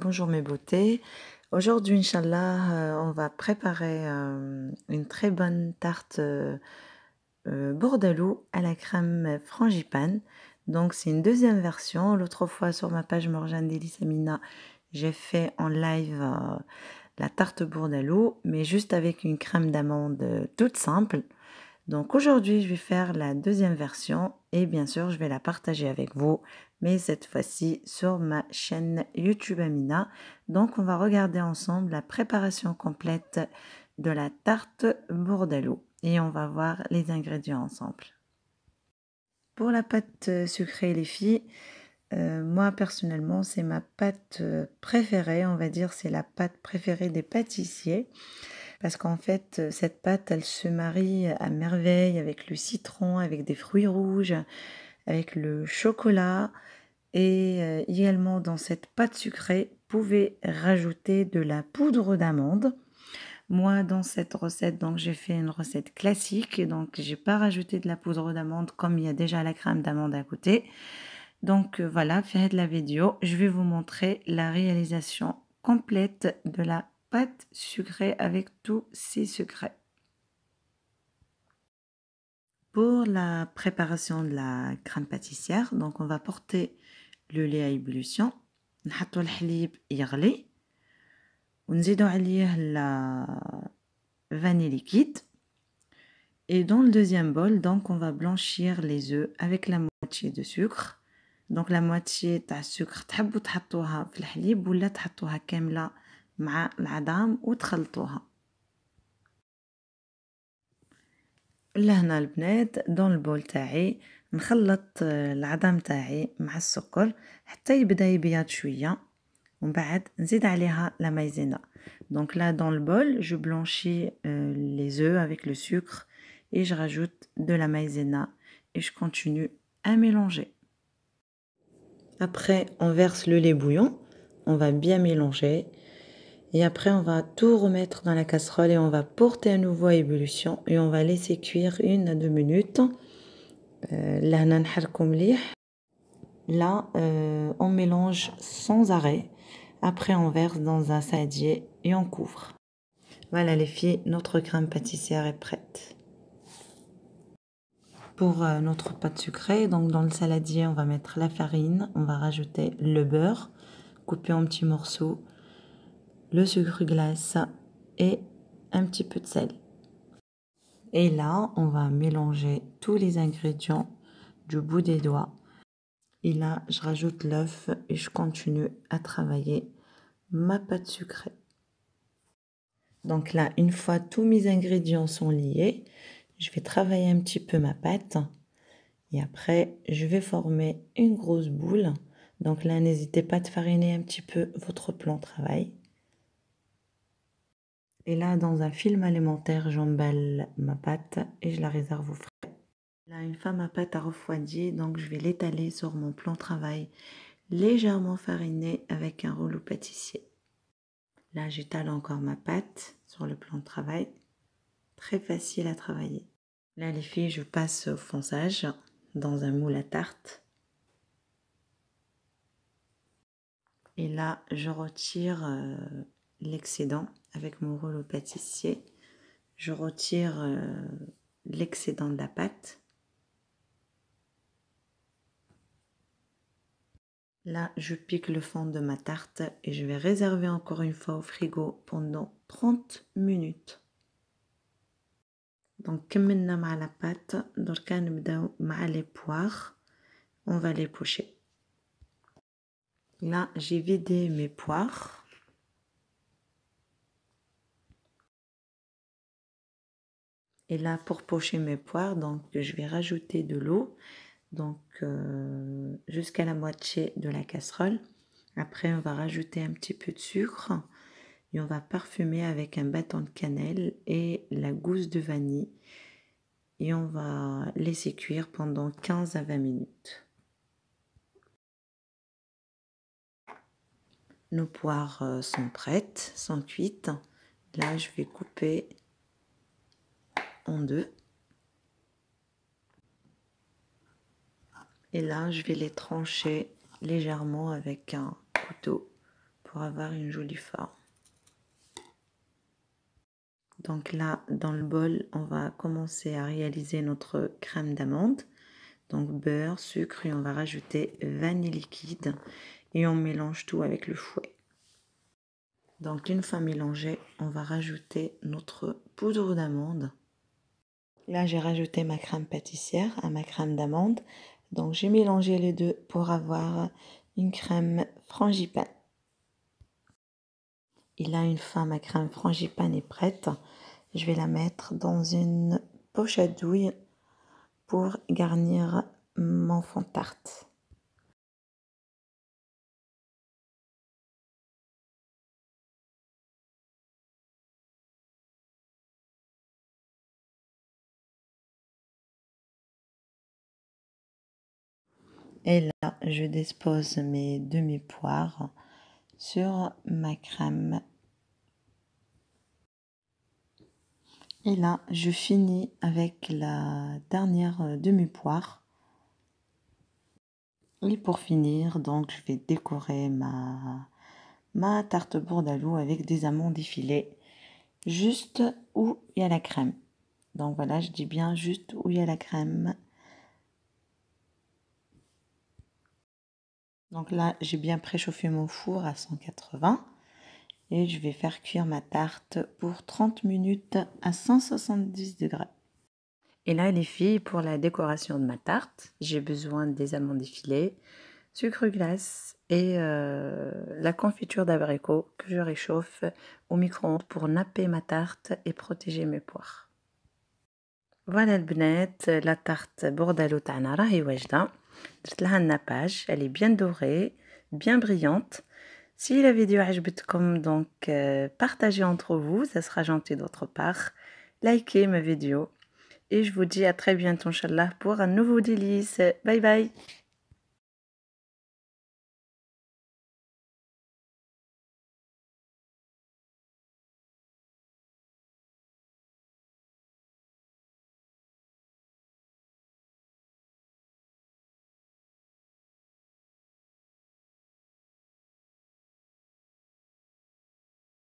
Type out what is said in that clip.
bonjour mes beautés. Aujourd'hui, Inch'Allah, euh, on va préparer euh, une très bonne tarte euh, bourdalou à la crème frangipane. Donc, c'est une deuxième version. L'autre fois, sur ma page Morjane Delisamina j'ai fait en live la tarte bourdalou, mais juste avec une crème d'amande toute simple. Donc aujourd'hui, je vais faire la deuxième version et bien sûr, je vais la partager avec vous, mais cette fois-ci sur ma chaîne YouTube Amina. Donc on va regarder ensemble la préparation complète de la tarte bourdalou et on va voir les ingrédients ensemble. Pour la pâte sucrée, les filles, euh, moi personnellement, c'est ma pâte préférée, on va dire, c'est la pâte préférée des pâtissiers parce qu'en fait euh, cette pâte elle se marie à merveille avec le citron, avec des fruits rouges, avec le chocolat et euh, également dans cette pâte sucrée pouvez rajouter de la poudre d'amande. Moi, dans cette recette, donc j'ai fait une recette classique, donc j'ai pas rajouté de la poudre d'amande comme il y a déjà la crème d'amande à côté. Donc euh, voilà, faites la vidéo, je vais vous montrer la réalisation complète de la pâte sucrée avec tous ses secrets. Pour la préparation de la crème pâtissière, donc on va porter le lait à ébullition, on الحليب on va عليه la vanille liquide et dans le deuxième bol donc on va blanchir les œufs avec la moitié de sucre donc la moitié تاع sucre تحبوا تحطوها في الحليب ولا تحطوها Ma l'adam ou de la l'adam. Là, nous avons le bnède dans le bol. Nous avons la l'adam et la socor. Nous avons la l'adam et la socor. Nous avons la l'adam et la l'adam. Donc, là, dans le bol, je blanchis euh, les oeufs avec le sucre et je rajoute de la l'adam et je continue à mélanger. Après, on verse le lait bouillon. On va bien mélanger. Et après, on va tout remettre dans la casserole et on va porter à nouveau à ébullition et on va laisser cuire une à deux minutes. Euh, là, euh, on mélange sans arrêt. Après, on verse dans un saladier et on couvre. Voilà les filles, notre crème pâtissière est prête. Pour euh, notre pâte sucrée, donc dans le saladier, on va mettre la farine, on va rajouter le beurre coupé en petits morceaux, le sucre glace et un petit peu de sel. Et là, on va mélanger tous les ingrédients du bout des doigts. Et là, je rajoute l'œuf et je continue à travailler ma pâte sucrée. Donc là, une fois tous mes ingrédients sont liés, je vais travailler un petit peu ma pâte. Et après, je vais former une grosse boule. Donc là, n'hésitez pas de fariner un petit peu votre plan de travail. Et là, dans un film alimentaire, j'emballe ma pâte et je la réserve au frais. Là, une fois ma pâte à refroidir, donc je vais l'étaler sur mon plan de travail, légèrement fariné avec un rouleau pâtissier. Là, j'étale encore ma pâte sur le plan de travail. Très facile à travailler. Là, les filles, je passe au fonçage dans un moule à tarte. Et là, je retire euh, l'excédent avec mon rouleau pâtissier. Je retire euh, l'excédent de la pâte. Là, je pique le fond de ma tarte et je vais réserver encore une fois au frigo pendant 30 minutes. Donc, on à la pâte. donc les poires. On va les pocher. Là, j'ai vidé mes poires. Et là, pour pocher mes poires, donc je vais rajouter de l'eau, donc euh, jusqu'à la moitié de la casserole. Après, on va rajouter un petit peu de sucre et on va parfumer avec un bâton de cannelle et la gousse de vanille. Et on va laisser cuire pendant 15 à 20 minutes. Nos poires euh, sont prêtes, sont cuites. Là, je vais couper deux. Et là, je vais les trancher légèrement avec un couteau pour avoir une jolie forme. Donc là, dans le bol, on va commencer à réaliser notre crème d'amande. Donc beurre, sucre et on va rajouter vanille liquide et on mélange tout avec le fouet. Donc une fois mélangé, on va rajouter notre poudre d'amande Là, j'ai rajouté ma crème pâtissière à ma crème d'amande. Donc, j'ai mélangé les deux pour avoir une crème frangipane. Et là, une fin, ma crème frangipane est prête, je vais la mettre dans une poche à douille pour garnir mon fond tarte. Et là, je dispose mes demi-poires sur ma crème. Et là, je finis avec la dernière demi-poire. Et pour finir, donc, je vais décorer ma, ma tarte bourdalou avec des amandes effilées, juste où il y a la crème. Donc voilà, je dis bien juste où il y a la crème. Donc là, j'ai bien préchauffé mon four à 180 et je vais faire cuire ma tarte pour 30 minutes à 170 degrés. Et là, les filles, pour la décoration de ma tarte, j'ai besoin des amandes effilées, sucre glace et euh, la confiture d'abricot que je réchauffe au micro-ondes pour napper ma tarte et protéger mes poires. Voilà le la tarte bordalo rahi wajda. La la elle est bien dorée bien brillante si la vidéo vous donc euh, partagez entre vous ça sera gentil d'autre part likez ma vidéo et je vous dis à très bientôt inchallah pour un nouveau délice bye bye